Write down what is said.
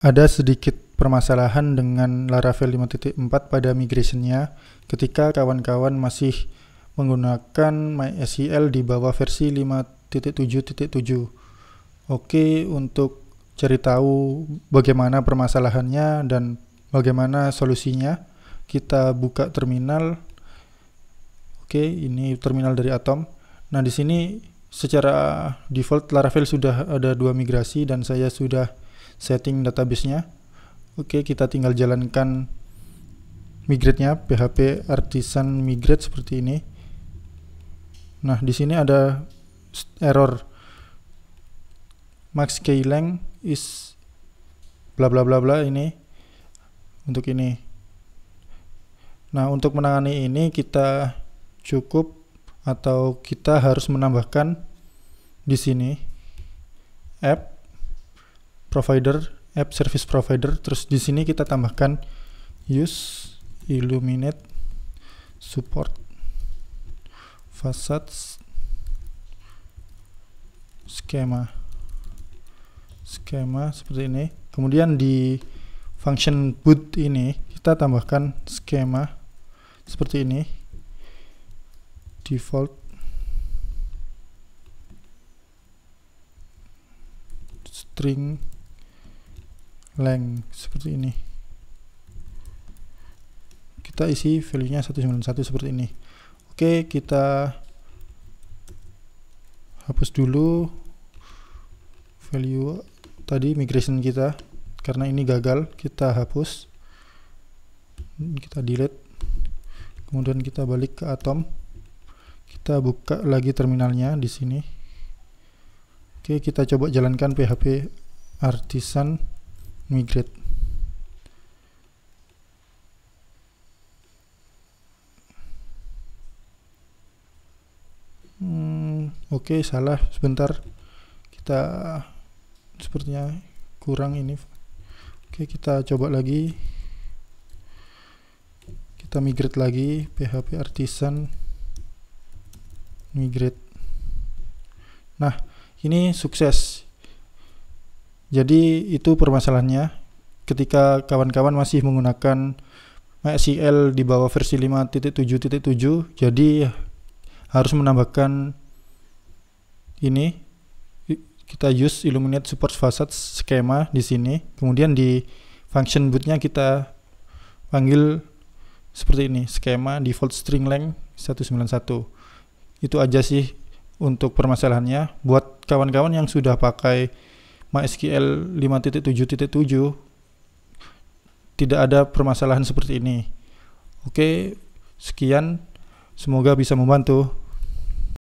Ada sedikit permasalahan dengan Laravel 5.4 pada migrationnya ketika kawan-kawan masih menggunakan MySQL di bawah versi 5.7.7. Oke, untuk cari tahu bagaimana permasalahannya dan bagaimana solusinya, kita buka terminal. Oke, ini terminal dari Atom. Nah, di sini secara default Laravel sudah ada dua migrasi dan saya sudah setting database nya, oke kita tinggal jalankan migrate-nya php artisan migrate seperti ini nah di sini ada error max key length is bla bla bla bla ini untuk ini nah untuk menangani ini kita cukup atau kita harus menambahkan di sini app provider app service provider terus di sini kita tambahkan use illuminate support facades skema skema seperti ini kemudian di function boot ini kita tambahkan skema seperti ini default string length seperti ini kita isi value nya 191 seperti ini oke kita hapus dulu value tadi migration kita karena ini gagal kita hapus kita delete kemudian kita balik ke atom kita buka lagi terminalnya di sini oke kita coba jalankan php artisan migrate hmm, oke okay, salah sebentar kita sepertinya kurang ini oke okay, kita coba lagi kita migrate lagi php artisan migrate nah ini sukses jadi itu permasalahannya ketika kawan-kawan masih menggunakan MySQL di bawah versi 5.7.7 jadi harus menambahkan ini kita use Illuminate support facets skema di sini kemudian di function bootnya kita panggil seperti ini skema default string length 191 itu aja sih untuk permasalahannya buat kawan-kawan yang sudah pakai MySQL 5.7.7 tidak ada permasalahan seperti ini. Oke, sekian. Semoga bisa membantu.